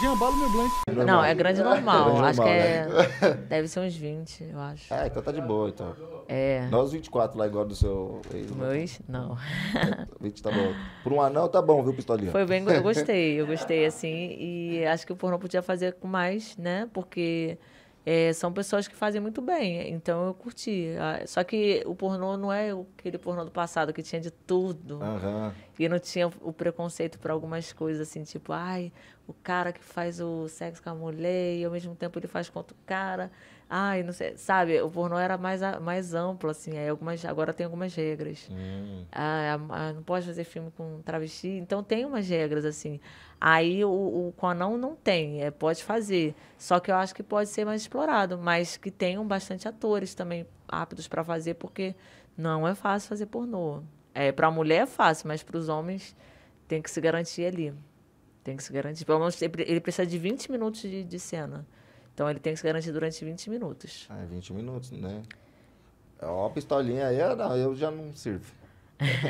Jambalo meu blank. Não, é grande normal. É grande acho normal, que né? é. Deve ser uns 20, eu acho. É, então tá de boa, então. É. Nós 24 lá igual do seu ex. Né? Meu Não. 20 é, tá bom. Por um anão tá bom, viu, pistolinha? Foi bem, eu gostei. Eu gostei, assim. E acho que o pornô podia fazer com mais, né? Porque. É, são pessoas que fazem muito bem, então eu curti. Ah, só que o pornô não é aquele pornô do passado que tinha de tudo. Aham. Uhum. E não tinha o preconceito para algumas coisas, assim, tipo, ai, o cara que faz o sexo com a mulher e ao mesmo tempo ele faz com outro cara. Ai, não sei, sabe? O pornô era mais, mais amplo, assim, aí algumas, agora tem algumas regras. Hum. Ah, não pode fazer filme com travesti, então tem umas regras, assim. Aí o, o com anão não tem, é, pode fazer. Só que eu acho que pode ser mais explorado, mas que tenham bastante atores também aptos para fazer, porque não é fácil fazer pornô. É, para a mulher é fácil, mas para os homens tem que se garantir ali. Tem que se garantir. Pelo menos ele precisa de 20 minutos de, de cena. Então ele tem que se garantir durante 20 minutos. Ah, 20 é minutos, né? Ó, a pistolinha aí, eu já não sirvo.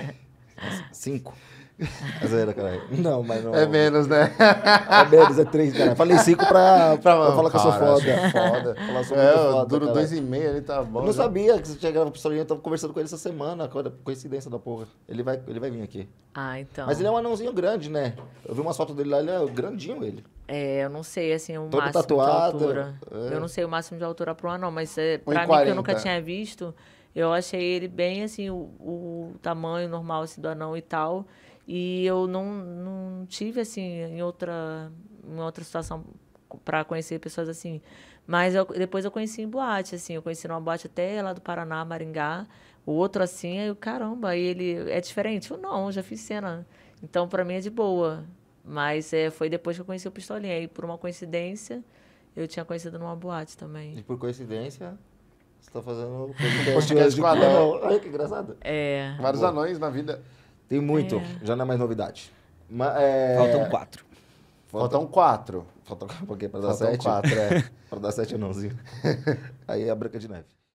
Cinco. É zero, caralho. Não, mas não. É menos, né? É menos, é três, caralho. Falei cinco pra, pra, pra falar que eu sou foda. É, eu foda. Falar é, foda, duro dois e meio ali, tá bom. Eu não já. Né? sabia que você tinha gravado pro Solinho, eu tava conversando com ele essa semana, coincidência da porra. Ele vai, ele vai vir aqui. Ah, então. Mas ele é um anãozinho grande, né? Eu vi umas fotos dele lá, ele é grandinho, ele. É, eu não sei, assim, o Todo máximo tatuado, de altura. É. Eu não sei o máximo de altura pro anão, mas é, pra 1, mim, 40. que eu nunca tinha visto... Eu achei ele bem assim, o, o tamanho normal assim, do anão e tal. E eu não, não tive assim em outra, em outra situação para conhecer pessoas assim. Mas eu, depois eu conheci em boate, assim, eu conheci numa boate até lá do Paraná, Maringá. O outro assim, aí eu, caramba, ele é diferente? Eu não, já fiz cena. Então para mim é de boa. Mas é, foi depois que eu conheci o Pistolinha. E por uma coincidência, eu tinha conhecido numa boate também. E por coincidência, você tá fazendo podcast hoje com anão. É. Olha que engraçado. É. Vários Boa. anões na vida. Tem muito. É. Já não é mais novidade. Mas, é... Faltam quatro. Faltam, Faltam quatro. Faltam um pouquinho pra dar Faltam sete. quatro, é. pra dar sete anãozinho. Aí é a Branca de Neve.